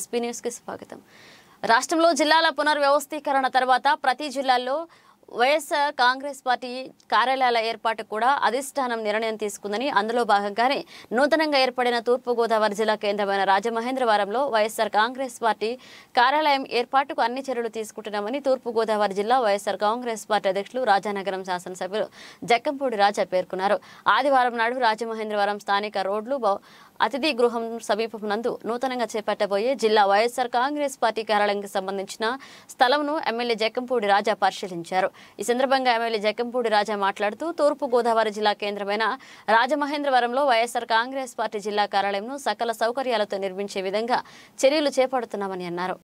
SP న్యూస్కి స్వాగతం రాష్ట్రంలో జిల్లాల పునర్వ్యవస్థీకరణ తర్వాత ప్రతి జిల్లాల్లో వైఎస్ఆర్ కాంగ్రెస్ పార్టీ కార్యాలయాల ఏర్పాటు కూడా అధిష్టానం నిర్ణయం తీసుకుందని అందులో భాగంగానే నూతనంగా ఏర్పడిన తూర్పుగోదావరి జిల్లా కేంద్రమైన రాజమహేంద్రవరంలో వైఎస్ఆర్ కాంగ్రెస్ పార్టీ కార్యాలయం ఏర్పాటుకు అన్ని చర్యలు తీసుకుంటున్నామని తూర్పుగోదావరి జిల్లా వైఎస్ఆర్ కాంగ్రెస్ పార్టీ అధ్యక్షులు రాజానగరం శాసనసభ్యులు జక్కంపూడి రాజా పేర్కొన్నారు ఆదివారం నాడు రాజమహేంద్రవరం స్థానిక రోడ్లు అతిథి గృహం సమీపం నందు నూతనంగా చేపట్టబోయే జిల్లా వైఎస్ఆర్ కాంగ్రెస్ పార్టీ కార్యాలయానికి సంబంధించిన స్థలంను ఎమ్మెల్యే జక్కంపూడి రాజా పరిశీలించారు ఈ సందర్భంగా ఎమ్మెల్యే జగంపూడి రాజా మాట్లాడుతూ తూర్పు గోదావరి జిల్లా కేంద్రమైన రాజమహేంద్రవరంలో వైఎస్సార్ కాంగ్రెస్ పార్టీ జిల్లా కార్యాలయంను సకల సౌకర్యాలతో నిర్మించే విధంగా చర్యలు చేపడుతున్నామని అన్నారు